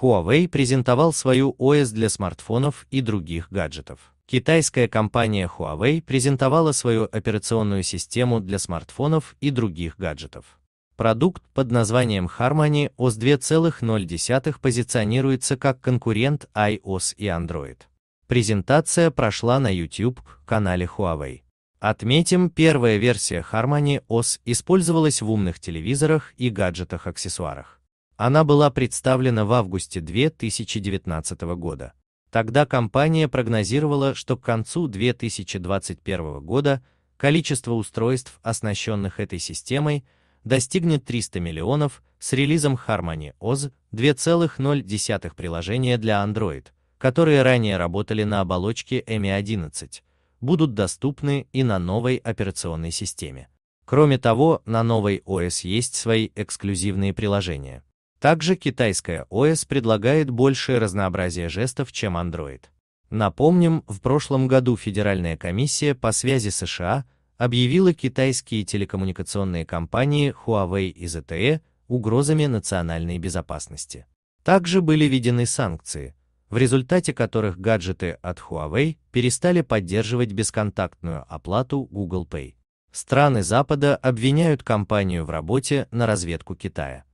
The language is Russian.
Huawei презентовал свою ОС для смартфонов и других гаджетов. Китайская компания Huawei презентовала свою операционную систему для смартфонов и других гаджетов. Продукт под названием Harmony OS 2.0 позиционируется как конкурент iOS и Android. Презентация прошла на YouTube-канале Huawei. Отметим, первая версия Harmony OS использовалась в умных телевизорах и гаджетах-аксессуарах. Она была представлена в августе 2019 года. Тогда компания прогнозировала, что к концу 2021 года количество устройств, оснащенных этой системой, достигнет 300 миллионов с релизом Harmony OS 2,0 приложения для Android, которые ранее работали на оболочке M11, будут доступны и на новой операционной системе. Кроме того, на новой OS есть свои эксклюзивные приложения. Также китайская ОС предлагает большее разнообразие жестов, чем Android. Напомним, в прошлом году Федеральная комиссия по связи США объявила китайские телекоммуникационные компании Huawei и ZTE угрозами национальной безопасности. Также были введены санкции, в результате которых гаджеты от Huawei перестали поддерживать бесконтактную оплату Google Pay. Страны Запада обвиняют компанию в работе на разведку Китая.